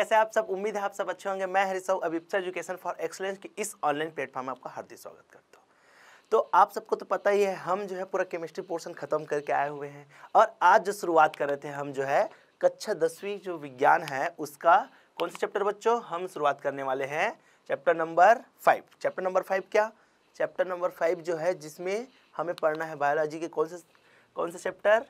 कैसे आप सब उम्मीद है आप सब अच्छे होंगे मैं Hari Sahu Abhipsa education for excellence की इस ऑनलाइन प्लेटफॉर्म में आपका हार्दिक स्वागत करता हूँ तो आप सबको तो पता ही है हम जो है पूरा केमिस्ट्री पोर्शन खत्म करके आए हुए हैं और आज जो शुरुआत कर रहे थे हम जो है कक्षा दसवीं जो विज्ञान है उसका कौन सा चैप्टर बच्चों हम शुरुआत करने वाले हैं chapter number five chapter number five क्या चैप्टर नंबर फाइव जो है जिसमें हमें पढ़ना है बायोलॉजी के कौन से कौन से चैप्टर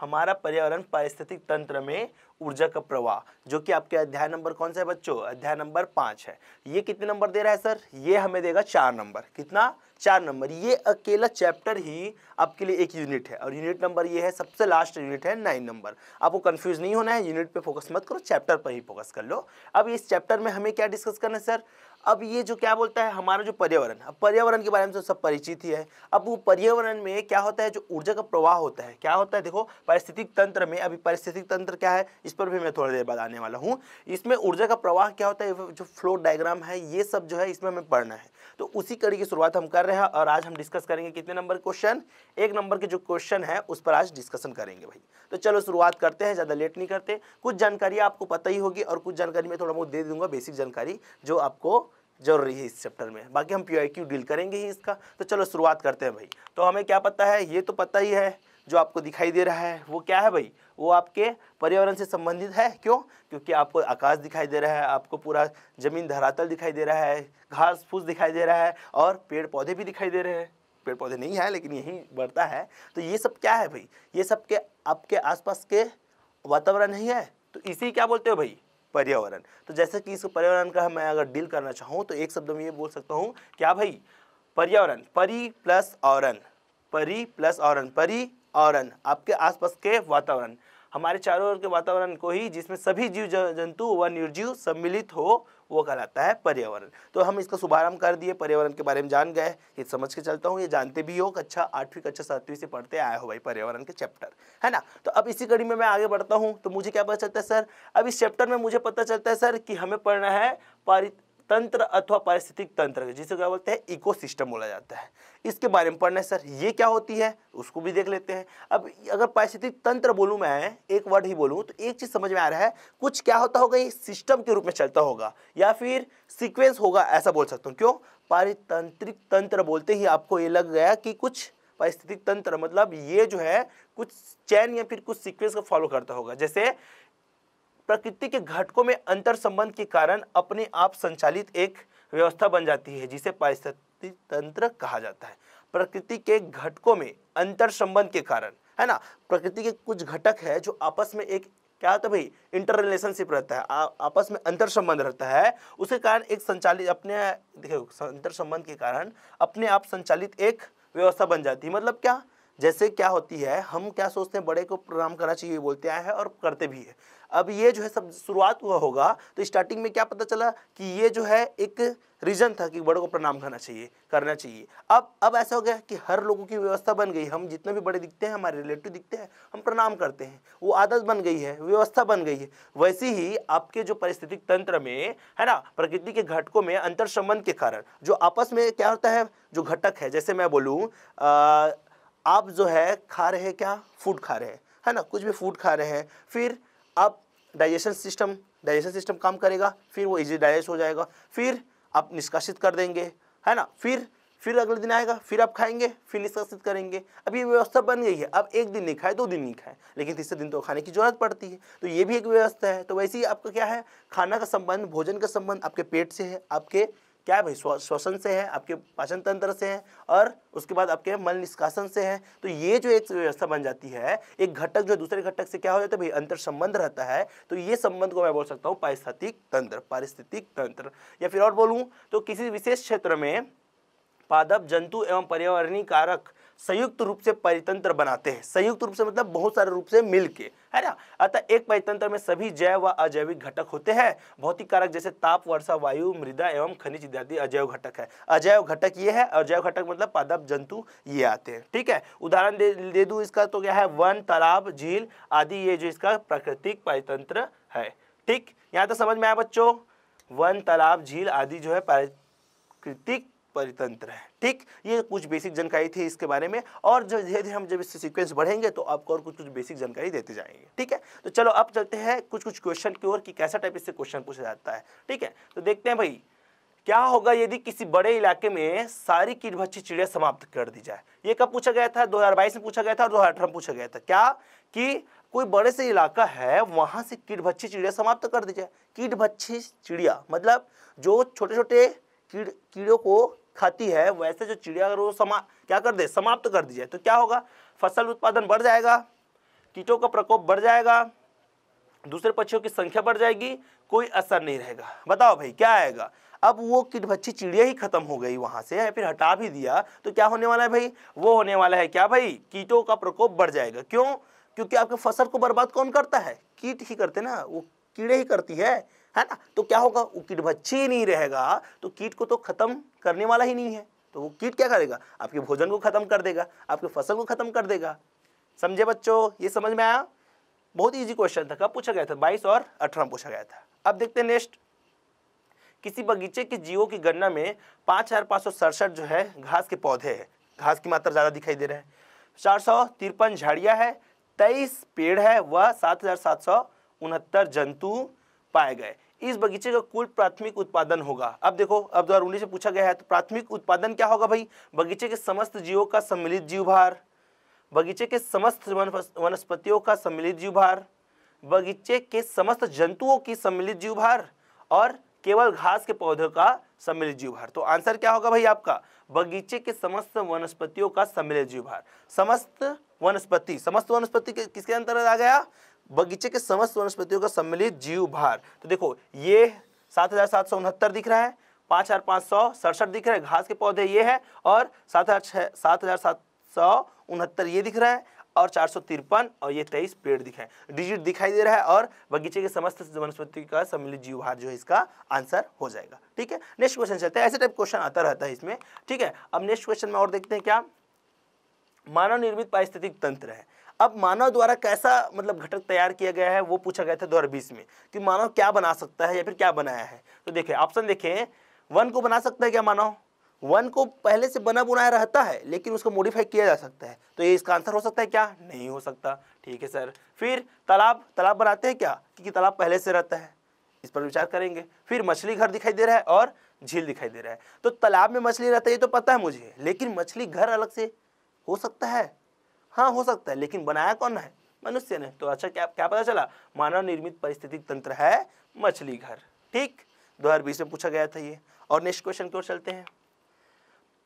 हमारा पर्यावरण पारिस्थितिक तंत्र में ऊर्जा का प्रवाह जो कि आपके अध्याय नंबर कौन सा है बच्चों अध्याय नंबर पाँच है ये कितने नंबर दे रहा है सर ये हमें देगा चार नंबर कितना चार नंबर ये अकेला चैप्टर ही आपके लिए एक यूनिट है और यूनिट नंबर ये है सबसे लास्ट यूनिट है नाइन नंबर आपको कंफ्यूज नहीं होना है यूनिट पे फोकस मत करो चैप्टर पर ही फोकस कर लो अब इस चैप्टर में हमें क्या डिस्कस करना है सर अब ये जो क्या बोलता है हमारा जो पर्यावरण अब पर्यावरण के बारे में तो सब परिचित ही है अब वो पर्यावरण में क्या होता है जो ऊर्जा का प्रवाह होता है क्या होता है देखो पारिस्थितिक तंत्र में अभी पारिस्थितिक तंत्र क्या है इस पर भी मैं थोड़ी देर बाद आने वाला हूँ इसमें ऊर्जा का प्रवाह क्या होता है जो फ्लो डायग्राम है ये सब जो है इसमें हमें पढ़ना है तो उसी कड़ी की शुरुआत हम कर रहे हैं और आज हम डिस्कस करेंगे कितने नंबर क्वेश्चन एक नंबर के जो क्वेश्चन है उस पर आज डिस्कशन करेंगे भाई तो चलो शुरुआत करते हैं ज़्यादा लेट नहीं करते कुछ जानकारी आपको पता ही होगी और कुछ जानकारी मैं थोड़ा बहुत दे दूंगा बेसिक जानकारी जो आपको जरूरी है इस चैप्टर में बाकी हम पी डील करेंगे ही इसका तो चलो शुरुआत करते हैं भाई तो हमें क्या पता है ये तो पता ही है जो आपको दिखाई दे रहा है वो क्या है भाई वो आपके पर्यावरण से संबंधित है क्यों क्योंकि आपको आकाश दिखाई दे रहा है आपको पूरा जमीन धरातल दिखाई दे रहा है घास फूस दिखाई दे रहा है और पेड़ पौधे भी दिखाई दे रहे हैं पेड़ पौधे नहीं है लेकिन यही बढ़ता है तो ये सब क्या है भाई ये सब के आपके आसपास के वातावरण ही है तो इसी क्या बोलते हो भाई पर्यावरण तो जैसे कि इस पर्यावरण का मैं अगर डील करना चाहूँ तो एक शब्द में ये बोल सकता हूँ क्या भाई पर्यावरण परी प्लस औरन परी प्लस औरन परी औरन आपके आसपास के वातावरण हमारे चारों ओर के वातावरण को ही जिसमें सभी जीव जंतु व निर्जीव सम्मिलित हो वो कहलाता है पर्यावरण तो हम इसका शुभारंभ कर दिए पर्यावरण के बारे में जान गए ये समझ के चलता हूँ ये जानते भी हो कक्षा आठवीं कक्षा सातवीं से पढ़ते आए हो भाई पर्यावरण के चैप्टर है ना तो अब इसी कड़ी में मैं आगे बढ़ता हूँ तो मुझे क्या पता चलता है सर अब इस चैप्टर में मुझे पता चलता है सर कि हमें पढ़ना है पारित तंत्र अथवा पारिस्थितिक तंत्र जिसे क्या बोलते हैं इकोसिस्टम बोला जाता है इसके बारे में पढ़ना है सर ये क्या होती है उसको भी देख लेते हैं अब अगर पारिस्थितिक तंत्र बोलूँ मैं एक वर्ड ही बोलूँ तो एक चीज़ समझ में आ रहा है कुछ क्या होता होगा ये सिस्टम के रूप में चलता होगा या फिर सिक्वेंस होगा ऐसा बोल सकता हूँ क्यों पारितंत्रिक तंत्र बोलते ही आपको ये लग गया कि कुछ पारिस्थितिक तंत्र मतलब ये जो है कुछ चैन या फिर कुछ सीक्वेंस को फॉलो करता होगा जैसे प्रकृति के घटकों में अंतर संबंध के कारण अपने आप संचालित एक व्यवस्था बन जाती है जिसे पारिस्थिति तंत्र कहा जाता है प्रकृति के घटकों में अंतर संबंध के कारण है ना प्रकृति के कुछ घटक है जो आपस में एक क्या होता है भाई इंटर रिलेशनशिप रहता है आ, आपस में अंतर संबंध रहता है उसके कारण एक संचालित अपने देखो अंतर संबंध के कारण अपने आप संचालित एक व्यवस्था बन जाती है मतलब क्या जैसे क्या होती है हम क्या सोचते हैं बड़े को प्रणाम करना चाहिए बोलते आए हैं और करते भी है अब ये जो है सब शुरुआत हुआ होगा तो स्टार्टिंग में क्या पता चला कि ये जो है एक रीज़न था कि बड़ों को प्रणाम करना चाहिए करना चाहिए अब अब ऐसा हो गया कि हर लोगों की व्यवस्था बन गई हम जितने भी बड़े दिखते हैं हमारे रिलेटिव दिखते हैं हम प्रणाम करते हैं वो आदत बन गई है व्यवस्था बन गई है वैसे ही आपके जो परिस्थितिक तंत्र में है ना प्रकृति के घटकों में अंतर संबंध के कारण जो आपस में क्या होता है जो घटक है जैसे मैं बोलूँ आप जो है खा रहे हैं क्या फूड खा रहे हैं है ना कुछ भी फूड खा रहे हैं फिर आप डाइजेशन सिस्टम डाइजेशन सिस्टम काम करेगा फिर वो इजी डाइजेस्ट हो जाएगा फिर आप निष्कासित कर देंगे है ना फिर फिर अगले दिन आएगा फिर आप खाएंगे फिर निष्कासित करेंगे अब ये व्यवस्था बन गई है अब एक दिन नहीं खाए दो दिन नहीं खाए लेकिन तीसरे दिन तो खाने की जरूरत पड़ती है तो ये भी एक व्यवस्था है तो वैसे ही आपका क्या है खाना का संबंध भोजन का संबंध आपके पेट से है आपके क्या है भाई श्वसन से है आपके पाचन तंत्र से है और उसके बाद आपके मल निष्कासन से है तो ये जो एक व्यवस्था बन जाती है एक घटक जो दूसरे घटक से क्या हो जाता है भाई अंतर संबंध रहता है तो ये संबंध को मैं बोल सकता हूँ पारिस्थितिक तंत्र पारिस्थितिक तंत्र या फिर और बोलूँ तो किसी विशेष क्षेत्र में पादप जंतु एवं पर्यावरणीय कारक संयुक्त रूप से परितंत्र बनाते हैं संयुक्त रूप से मतलब बहुत सारे रूप से मिलके है ना अतः एक परितंत्र में सभी जैव व अजैविक घटक होते हैं भौतिक कारक जैसे ताप वर्षा वायु मृदा एवं खनिज इत्यादि अजैव घटक है अजैव घटक ये है अजैव घटक मतलब पादप जंतु ये आते हैं ठीक है उदाहरण दे, दे दू इसका तो क्या है वन तालाब झील आदि ये जो इसका प्राकृतिक परितंत्र है ठीक यहाँ तो समझ में आया बच्चों वन तालाब झील आदि जो है प्राकृतिक परितंत्र है ठीक ये कुछ बेसिक जानकारी थी इसके बारे में और जो धीरे धीरे हम जब इससे सीक्वेंस बढ़ेंगे तो आपको और कुछ कुछ बेसिक जानकारी देते जाएंगे ठीक है तो चलो अब चलते हैं कुछ कुछ क्वेश्चन की ओर कि कैसा टाइप इससे क्वेश्चन पूछा जाता है ठीक है तो देखते हैं भाई क्या होगा यदि किसी बड़े इलाके में सारी कीटभक्षी चिड़िया समाप्त कर दी जाए ये कब पूछा गया था 2022 में पूछा गया था और 2018 में पूछा गया था क्या कि कोई बड़े से इलाका है वहां से कीटभक्षी चिड़िया समाप्त कर दी जाए कीटभक्षी चिड़िया मतलब जो छोटे छोटे कीड़ कीड़ों को खाती है वैसे जो चिड़िया अगर वो समा क्या कर दे समाप्त कर दी जाए तो क्या होगा फसल उत्पादन बढ़ जाएगा कीटों का प्रकोप बढ़ जाएगा दूसरे पक्षियों की संख्या बढ़ जाएगी कोई असर नहीं रहेगा बताओ भाई क्या आएगा अब वो कीट भच्छी चिड़िया ही खत्म हो गई वहां से या फिर हटा भी दिया तो क्या होने वाला है भाई वो होने वाला है क्या भाई कीटों का प्रकोप बढ़ जाएगा क्यों क्योंकि आपके फसल को बर्बाद कौन करता है कीट ही करते ना वो कीड़े ही करती है है ना तो क्या होगा वो कीट बच्चे ही नहीं रहेगा तो कीट को तो खत्म करने वाला ही नहीं है तो वो कीट क्या करेगा आपके भोजन को खत्म कर देगा आपके फसल को खत्म कर देगा समझे बच्चों ये समझ में आया बहुत इजी क्वेश्चन था कब पूछा गया था बाईस और अठारह पूछा गया था अब देखते हैं नेक्स्ट किसी बगीचे के जीवों की गणना में पाँच हज़ार पाँच सौ सड़सठ जो है घास के पौधे हैं घास की मात्रा ज़्यादा दिखाई दे रहा है चार सौ तिरपन झाड़ियाँ है तेईस पेड़ है वह सात हज़ार सात सौ उनहत्तर जंतु पाए गए इस बगीचे का कुल प्राथमिक उत्पादन होगा अब देखो अब दो से पूछा गया है तो प्राथमिक उत्पादन क्या होगा भाई बगीचे के समस्त जीवों का सम्मिलित जीव भार बगीचे के समस्त वनस्पतियों का सम्मिलित जीव भार बगीचे के समस्त जंतुओं की सम्मिलित जीव भार और केवल घास के पौधों का सम्मिलित जीव भार तो आंसर क्या होगा भाई आपका बगीचे के समस्त वनस्पतियों का सम्मिलित जीव भार समस्त वनस्पति समस्त वनस्पति किसके अंतर्गत आ गया बगीचे के समस्त वनस्पतियों का सम्मिलित जीव भार तो देखो ये सात हजार सात सौ उनहत्तर दिख रहा है पाँच हजार पांच सौ सड़सठ दिख रहा है घास के पौधे ये है और सात हजार सात हजार सात सौ उनहत्तर ये दिख रहा है और चार सौ तिरपन और ये तेईस पेड़ दिखाए डिजिट दिखाई दे रहा है और बगीचे के समस्त वनस्पति का सम्मिलित जीव भार जो है इसका आंसर हो जाएगा ठीक है नेक्स्ट क्वेश्चन चलते हैं ऐसे टाइप क्वेश्चन आता रहता है इसमें ठीक है अब नेक्स्ट क्वेश्चन में और देखते हैं क्या मानव निर्मित पारिस्थितिक तंत्र है अब मानव द्वारा कैसा मतलब घटक तैयार किया गया है वो पूछा गया था दो में कि मानव क्या बना सकता है या फिर क्या बनाया है तो देखिए ऑप्शन देखें वन को बना सकता है क्या मानव वन को पहले से बना बुनाया रहता है लेकिन उसको मॉडिफाई किया जा सकता है तो ये इसका आंसर हो सकता है क्या नहीं हो सकता ठीक है सर फिर तालाब तालाब बनाते हैं क्या क्योंकि तालाब पहले से रहता है इस पर विचार करेंगे फिर मछली घर दिखाई दे रहा है और झील दिखाई दे रहा है तो तालाब में मछली रहता है ये तो पता है मुझे लेकिन मछली घर अलग से हो सकता है हाँ हो सकता है लेकिन बनाया कौन है मनुष्य ने तो अच्छा क्या क्या पता चला मानव निर्मित पारिस्थितिक तंत्र है मछली घर ठीक 2020 में पूछा गया था ये और नेक्स्ट क्वेश्चन की ओर चलते हैं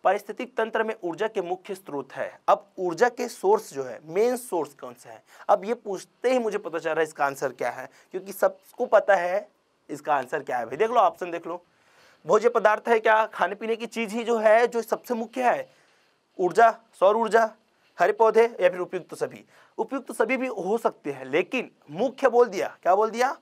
पारिस्थितिक तंत्र में ऊर्जा के मुख्य स्रोत है अब ऊर्जा के सोर्स जो है मेन सोर्स कौन सा है अब ये पूछते ही मुझे पता चल रहा है इसका आंसर क्या है क्योंकि सबको पता है इसका आंसर क्या है भाई देख लो ऑप्शन देख लो भोज्य पदार्थ है क्या खाने पीने की चीज ही जो है जो सबसे मुख्य है ऊर्जा सौर ऊर्जा हरे पौधे या फिर उपयुक्त तो सभी उपयुक्त तो सभी भी हो सकते हैं लेकिन मुख्य बोल दिया क्या बोल दिया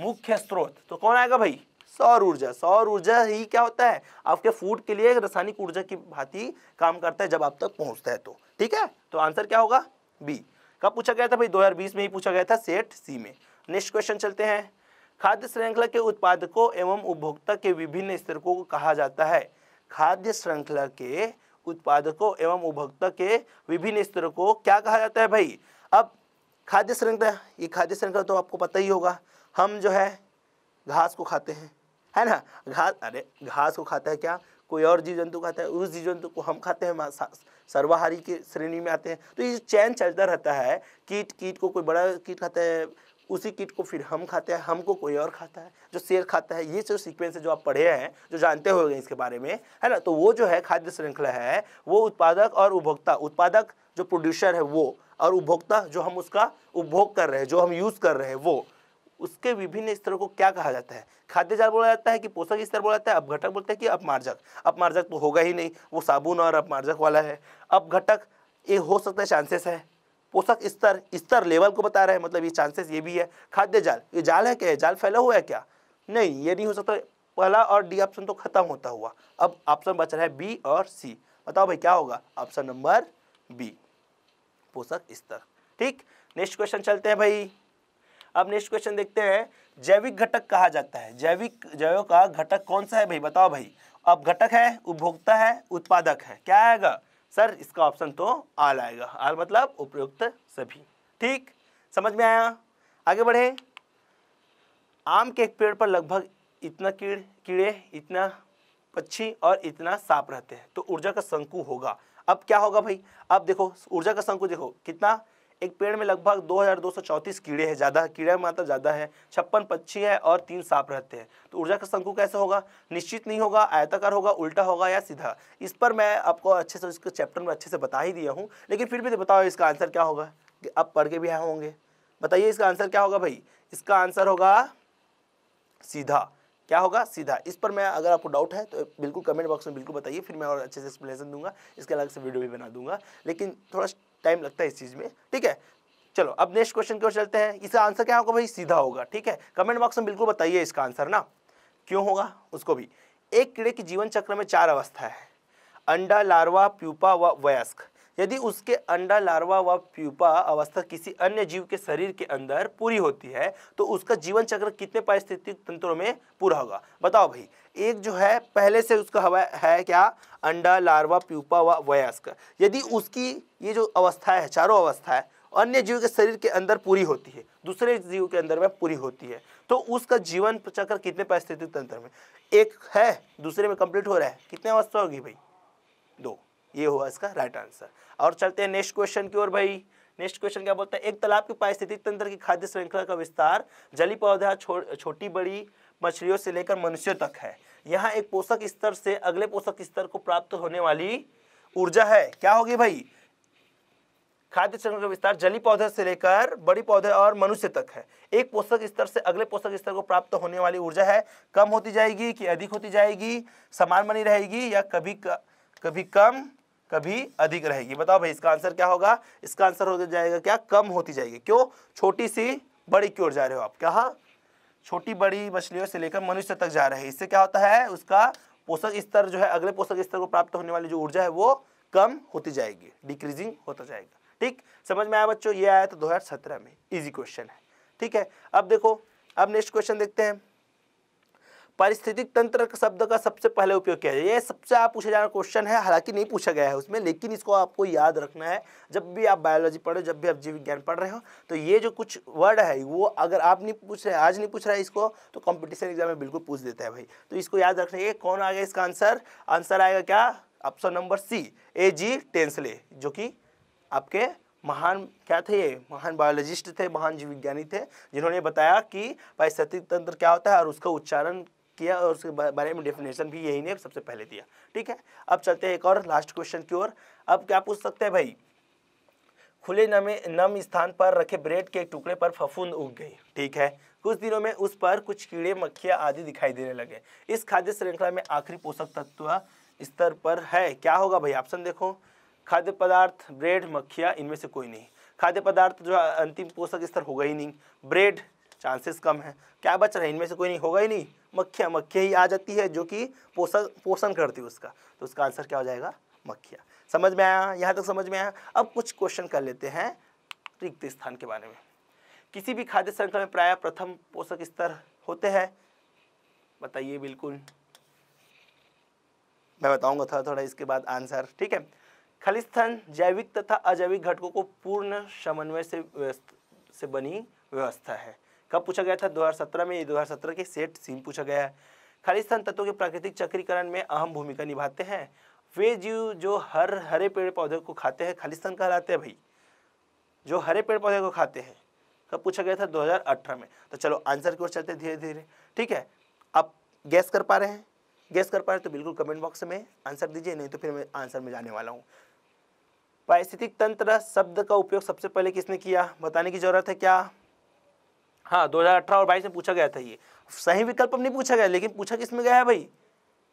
मुख्य स्रोत तो कौन आएगा भाई सौर ऊर्जा सौर ऊर्जा ही क्या होता है आपके फूड के लिए रासायनिक ऊर्जा की भांति काम करता है जब आप तक पहुंचता है तो ठीक है तो आंसर क्या होगा बी कब पूछा गया था भाई 2020 में ही पूछा गया था सेट सी में नेक्स्ट क्वेश्चन चलते हैं खाद्य श्रृंखला के उत्पादकों एवं उपभोक्ता के विभिन्न स्तरकों को कहा जाता है खाद्य श्रृंखला के उत्पादकों एवं उपभोक्ता के विभिन्न स्तरों को क्या कहा जाता है भाई अब खाद्य श्रृंखला ये खाद्य श्रृंखला तो आपको पता ही होगा हम जो है घास को खाते हैं है ना घास अरे घास को खाता है क्या कोई और जीव जंतु खाता है उस जीव जंतु को हम खाते हैं सर्वाहारी के श्रेणी में आते हैं तो ये चैन चलता रहता है कीट कीट को कोई बड़ा कीट खाता है उसी कीट को फिर हम खाते हैं हमको कोई और खाता है जो शेर खाता है ये जो सीक्वेंस जो आप पढ़े हैं जो जानते हो इसके बारे में है ना तो वो जो है खाद्य श्रृंखला है वो उत्पादक और उपभोक्ता उत्पादक जो प्रोड्यूसर है वो और उपभोक्ता जो हम उसका उपभोग कर रहे हैं जो हम यूज़ कर रहे हैं वो उसके विभिन्न स्तरों को क्या कहा जाता है खाद्य जाल बोला जाता है कि पोषक स्तर बोला जाता है अपघटक बोलते हैं कि अपमार्जक अपमार्जक तो होगा ही नहीं वो साबुन और अपमार्जक वाला है अपघटक ये हो सकता है चांसेस है पोषक स्तर स्तर लेवल को बता रहा है मतलब ये चांसेस ये भी है खाद्य जाल ये जाल है क्या जाल फैला हुआ है क्या नहीं ये नहीं हो सकता पहला और डी ऑप्शन तो खत्म होता हुआ अब ऑप्शन बच रहा है बी और सी बताओ भाई क्या होगा ऑप्शन नंबर बी पोषक स्तर ठीक नेक्स्ट क्वेश्चन चलते हैं भाई अब नेक्स्ट क्वेश्चन देखते हैं जैविक घटक कहा जाता है जैविक जैव का घटक कौन सा है भाई बताओ भाई अब घटक है उपभोक्ता है उत्पादक है क्या आएगा सर इसका ऑप्शन तो आल आएगा आल मतलब उपयुक्त सभी ठीक समझ में आया आगे बढ़े आम के एक पेड़ पर लगभग इतना कीड़ कीड़े इतना पक्षी और इतना सांप रहते हैं तो ऊर्जा का शंकु होगा अब क्या होगा भाई अब देखो ऊर्जा का शंकु देखो कितना एक पेड़ में लगभग दो कीड़े हैं ज़्यादा कीड़े मात्रा ज़्यादा है छप्पन पक्षी है और तीन सांप रहते हैं तो ऊर्जा का शंकु कैसे होगा निश्चित नहीं होगा आयताकार होगा उल्टा होगा या सीधा इस पर मैं आपको अच्छे से इसके चैप्टर में अच्छे से बता ही दिया हूँ लेकिन फिर भी तो बताओ इसका आंसर क्या होगा आप पढ़ के भी आए होंगे बताइए इसका आंसर क्या होगा भाई इसका आंसर होगा सीधा क्या होगा सीधा इस पर मैं अगर आपको डाउट है तो बिल्कुल कमेंट बॉक्स में बिल्कुल बताइए फिर मैं और अच्छे से एक्सप्लेनेशन दूंगा इसके अलग से वीडियो भी बना दूंगा लेकिन थोड़ा टाइम लगता है इस चीज़ में ठीक है चलो अब नेक्स्ट क्वेश्चन की ओर चलते हैं इसका आंसर क्या होगा भाई सीधा होगा ठीक है कमेंट बॉक्स में बिल्कुल बताइए इसका आंसर ना क्यों होगा उसको भी एक कीड़े की जीवन चक्र में चार अवस्था है अंडा लार्वा प्यूपा व वयस्क यदि उसके अंडा लार्वा व प्यूपा अवस्था किसी अन्य जीव के शरीर के अंदर पूरी होती है तो उसका जीवन चक्र कितने पारिस्थितिक तंत्रों में पूरा होगा बताओ भाई एक जो है पहले से उसका हवा है क्या अंडा लार्वा प्यूपा व वयस्क यदि उसकी ये जो अवस्था है चारों अवस्था है अन्य जीव के शरीर के अंदर पूरी होती है दूसरे जीव के अंदर में पूरी होती है तो उसका जीवन चक्र कितने पारिस्थितिक तंत्र में एक है दूसरे में कंप्लीट हो रहा है कितने अवस्था होगी भाई दो ये हुआ इसका राइट आंसर और चलते हैं नेक्स्ट क्वेश्चन की ओर भाई नेक्स्ट क्वेश्चन क्या बोलता है एक तालाब के पारिस्थितिक तंत्र की खाद्य श्रृंखला का विस्तार जली पौधा छो, छोटी बड़ी मछलियों से लेकर मनुष्यों तक है यहाँ एक पोषक स्तर से अगले पोषक स्तर को प्राप्त होने वाली ऊर्जा है क्या होगी भाई खाद्य श्रृंखला का विस्तार जली पौधे से लेकर बड़ी पौधे और मनुष्य तक है एक पोषक स्तर से अगले पोषक स्तर को प्राप्त होने वाली ऊर्जा है कम होती जाएगी कि अधिक होती जाएगी समान बनी रहेगी या कभी कभी कम कभी अधिक रहेगी बताओ भाई इसका आंसर क्या होगा इसका आंसर हो जाएगा क्या कम होती जाएगी क्यों छोटी सी बड़ी की ओर जा रहे हो आप क्या छोटी बड़ी मछलियों से लेकर मनुष्य तक जा रहे हैं इससे क्या होता है उसका पोषक स्तर जो है अगले पोषक स्तर को प्राप्त होने वाली जो ऊर्जा है वो कम होती जाएगी डिक्रीजिंग होता जाएगा ठीक समझ में आया बच्चों ये आया तो 2017 में इजी क्वेश्चन है ठीक है अब देखो अब नेक्स्ट क्वेश्चन देखते हैं पारिस्थितिक तंत्र शब्द का सबसे पहले उपयोग किया जाए ये सबसे आप पूछा जाना क्वेश्चन है हालांकि नहीं पूछा गया है उसमें लेकिन इसको आपको याद रखना है जब भी आप बायोलॉजी पढ़ रहे हो जब भी आप जीव विज्ञान पढ़ रहे हो तो ये जो कुछ वर्ड है वो अगर आप नहीं पूछ रहे आज नहीं पूछ रहे इसको तो कॉम्पिटिशन एग्जाम में बिल्कुल पूछ देता है भाई तो इसको याद रखना ये कौन आ गया इसका आंसर आंसर आएगा क्या option number C A G Tansley जो कि आपके महान क्या थे ये महान बायोलॉजिस्ट थे महान जीव विज्ञानी थे जिन्होंने बताया कि पारिस्थितिक तंत्र क्या होता है और उसका उच्चारण किया और उसके बारे में डेफिनेशन भी यही ने सबसे पहले दिया ठीक है अब चलते हैं एक और लास्ट क्वेश्चन की ओर अब क्या पूछ सकते हैं भाई खुले नमे नम स्थान पर रखे ब्रेड के एक टुकड़े पर फफूंद उग गई ठीक है कुछ दिनों में उस पर कुछ कीड़े मक्खियां आदि दिखाई देने लगे इस खाद्य श्रृंखला में आखिरी पोषक तत्व स्तर पर है क्या होगा भाई ऑप्शन देखो खाद्य पदार्थ ब्रेड मक्खियां इनमें से कोई नहीं खाद्य पदार्थ जो अंतिम पोषक स्तर होगा ही नहीं ब्रेड चांसेस कम है क्या बच रहा है इनमें से कोई नहीं होगा ही नहीं मक्खिया मक्खिया ही आ जाती है जो कि पोषण पोषण करती है उसका तो उसका आंसर क्या हो जाएगा मक्खिया समझ में आया यहाँ तक तो समझ में आया अब कुछ क्वेश्चन कर लेते हैं रिक्त स्थान के बारे में किसी भी खाद्य श्रृंखला में प्राय प्रथम पोषक स्तर होते हैं बताइए बिल्कुल मैं बताऊंगा थोड़ा थोड़ा इसके बाद आंसर ठीक है खलिस्थान जैविक तथा अजैविक घटकों को पूर्ण समन्वय से से बनी व्यवस्था है कब पूछा गया था 2017 में ये 2017 के सेट सीम पूछा गया है खालिस्तान तत्वों के प्राकृतिक चक्रीकरण में अहम भूमिका निभाते हैं वे जीव जो हर हरे पेड़ पौधे को खाते हैं खालिस्तान कहलाते हैं भाई जो हरे पेड़ पौधे को खाते हैं कब पूछा गया था अठारह में तो चलो आंसर की ओर चलते धीरे धीरे ठीक है आप गैस कर पा रहे हैं गैस कर पा रहे हैं तो बिल्कुल कमेंट बॉक्स में आंसर दीजिए नहीं तो फिर मैं आंसर में जाने वाला हूँ पारिस्थितिक तंत्र शब्द का उपयोग सबसे पहले किसने किया बताने की जरूरत है क्या हाँ अठारह और बाईस में पूछा गया था ये सही विकल्प नहीं पूछा गया लेकिन पूछा किस में गया है भाई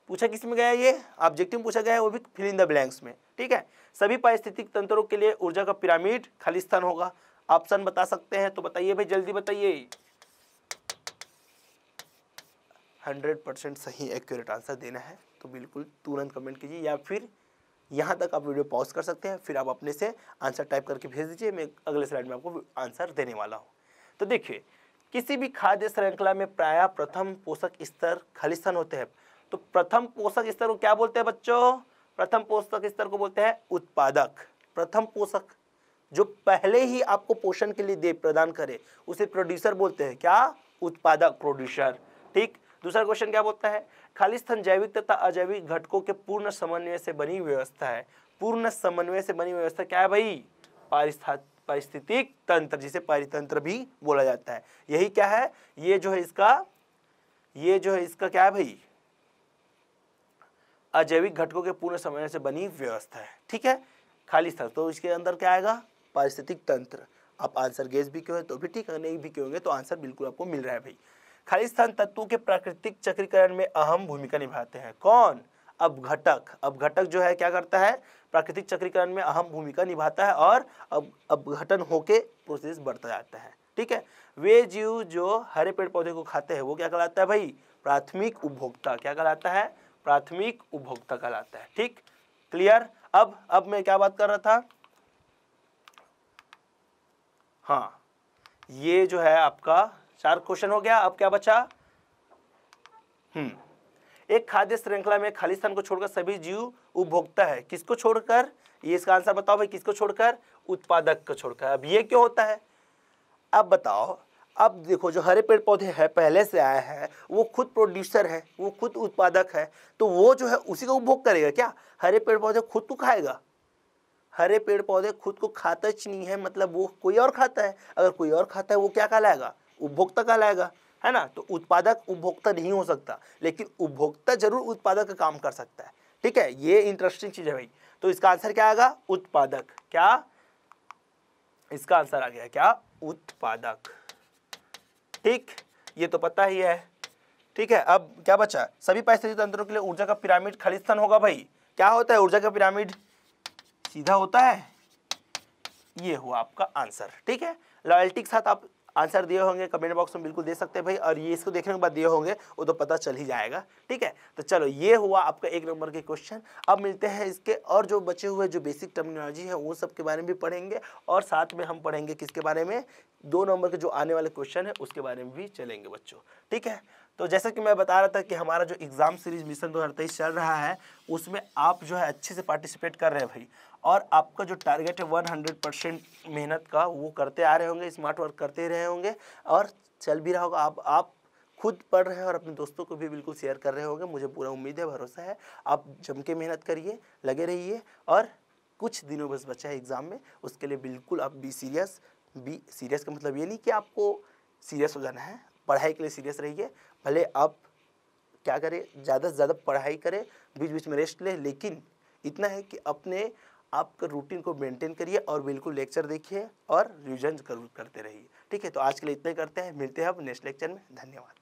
पूछा किस में गया है ये ऑब्जेक्टिव पूछा गया है वो भी फिल इन द ब्लैंक्स में ठीक है सभी पारिस्थितिक तंत्रों के लिए ऊर्जा का पिरामिड खाली स्थान होगा ऑप्शन बता सकते हैं तो बताइए भाई जल्दी बताइए हंड्रेड परसेंट सही एक्यूरेट आंसर देना है तो बिल्कुल तुरंत कमेंट कीजिए या फिर यहाँ तक आप वीडियो पॉज कर सकते हैं फिर आप अपने से आंसर टाइप करके भेज दीजिए मैं अगले स्लाइड में आपको आंसर देने वाला हूँ तो देखिए किसी भी खाद्य श्रृंखला में प्राय प्रथम पोषक स्तर खलिस्थान होते हैं तो प्रथम पोषक स्तर को क्या बोलते हैं बच्चों प्रथम पोषक स्तर को बोलते हैं उत्पादक प्रथम पोषक जो पहले ही आपको पोषण के लिए दे प्रदान करे उसे प्रोड्यूसर बोलते हैं क्या उत्पादक प्रोड्यूसर ठीक दूसरा क्वेश्चन क्या बोलता है खालिस्थान जैविक तथा अजैविक घटकों के पूर्ण समन्वय से बनी व्यवस्था है पूर्ण समन्वय से बनी व्यवस्था क्या है भाई पारिस्था पारिस्थितिक तंत्र जिसे पारितंत्र भी बोला जाता है यही क्या है ये जो है इसका ये जो है इसका क्या है भाई अजैविक घटकों के पूर्ण समय से बनी व्यवस्था है ठीक है खाली स्थल तो इसके अंदर क्या आएगा पारिस्थितिक तंत्र आप आंसर गेस भी क्यों है तो भी ठीक है नहीं भी क्यों होंगे तो आंसर बिल्कुल आपको मिल रहा है भाई खाली स्थान तत्वों के प्राकृतिक चक्रीकरण में अहम भूमिका निभाते हैं कौन अब घटक अब घटक जो है क्या करता है प्राकृतिक चक्रीकरण में अहम भूमिका निभाता है और अब अपघटन होके प्रोसेस बढ़ता जाता है ठीक है वे जीव जो हरे पेड़ पौधे को खाते हैं वो क्या कहलाता है भाई प्राथमिक उपभोक्ता क्या कहलाता है प्राथमिक उपभोक्ता कहलाता है ठीक क्लियर अब अब मैं क्या बात कर रहा था हाँ ये जो है आपका चार क्वेश्चन हो गया अब क्या बचा हम्म एक खाद्य श्रृंखला में खाली स्थान को छोड़कर सभी जीव उपभोक्ता है किसको छोड़कर ये इसका आंसर बताओ भाई किसको छोड़कर उत्पादक को छोड़कर अब ये क्यों होता है अब बताओ अब देखो जो हरे पेड़ पौधे हैं पहले से आए हैं वो खुद प्रोड्यूसर है वो खुद उत्पादक है तो वो जो है उसी का उपभोग करेगा क्या हरे पेड़ पौधे खुद को खाएगा हरे पेड़ पौधे खुद को खाता नहीं है मतलब वो कोई और खाता है अगर कोई और खाता है वो क्या कहलाएगा उपभोक्ता कहलाएगा है ना तो उत्पादक उपभोक्ता नहीं हो सकता लेकिन उपभोक्ता जरूर उत्पादक का काम कर सकता है ठीक है ये इंटरेस्टिंग चीज़ है भाई तो इसका आंसर क्या आएगा उत्पादक क्या इसका आंसर आ गया क्या उत्पादक ठीक ये तो पता ही है ठीक है अब क्या बचा सभी पारिस्थितिक तंत्रों के लिए ऊर्जा का पिरामिड खालिस्तान स्थान होगा भाई क्या होता है ऊर्जा का पिरामिड सीधा होता है ये हुआ आपका आंसर ठीक है लॉयल्टी के साथ आप आंसर दिए होंगे कमेंट बॉक्स में बिल्कुल दे सकते हैं भाई और ये इसको देखने के बाद दिए होंगे वो तो पता चल ही जाएगा ठीक है तो चलो ये हुआ आपका एक नंबर के क्वेश्चन अब मिलते हैं इसके और जो बचे हुए जो बेसिक टर्मिनोलॉजी है उन सब के बारे में भी पढ़ेंगे और साथ में हम पढ़ेंगे किसके बारे में दो नंबर के जो आने वाले क्वेश्चन है उसके बारे में भी चलेंगे बच्चों ठीक है तो जैसा कि मैं बता रहा था कि हमारा जो एग्ज़ाम सीरीज मिशन दो चल रहा है उसमें आप जो है अच्छे से पार्टिसिपेट कर रहे हैं भाई और आपका जो टारगेट है 100 परसेंट मेहनत का वो करते आ रहे होंगे स्मार्ट वर्क करते रहे होंगे और चल भी रहा होगा आप आप खुद पढ़ रहे हैं और अपने दोस्तों को भी बिल्कुल शेयर कर रहे होंगे मुझे पूरा उम्मीद है भरोसा है आप जम के मेहनत करिए लगे रहिए और कुछ दिनों बस बचा है एग्ज़ाम में उसके लिए बिल्कुल आप बी सीरियस बी सीरियस का मतलब ये नहीं कि आपको सीरियस हो जाना है पढ़ाई के लिए सीरियस रहिए भले आप क्या करें ज़्यादा से ज़्यादा पढ़ाई करें बीच बीच में रेस्ट लें लेकिन इतना है कि अपने आपका रूटीन को मेंटेन करिए और बिल्कुल लेक्चर देखिए और रिविजन जरूर करते रहिए ठीक है तो आज के लिए इतने करते हैं मिलते हैं अब नेक्स्ट लेक्चर में धन्यवाद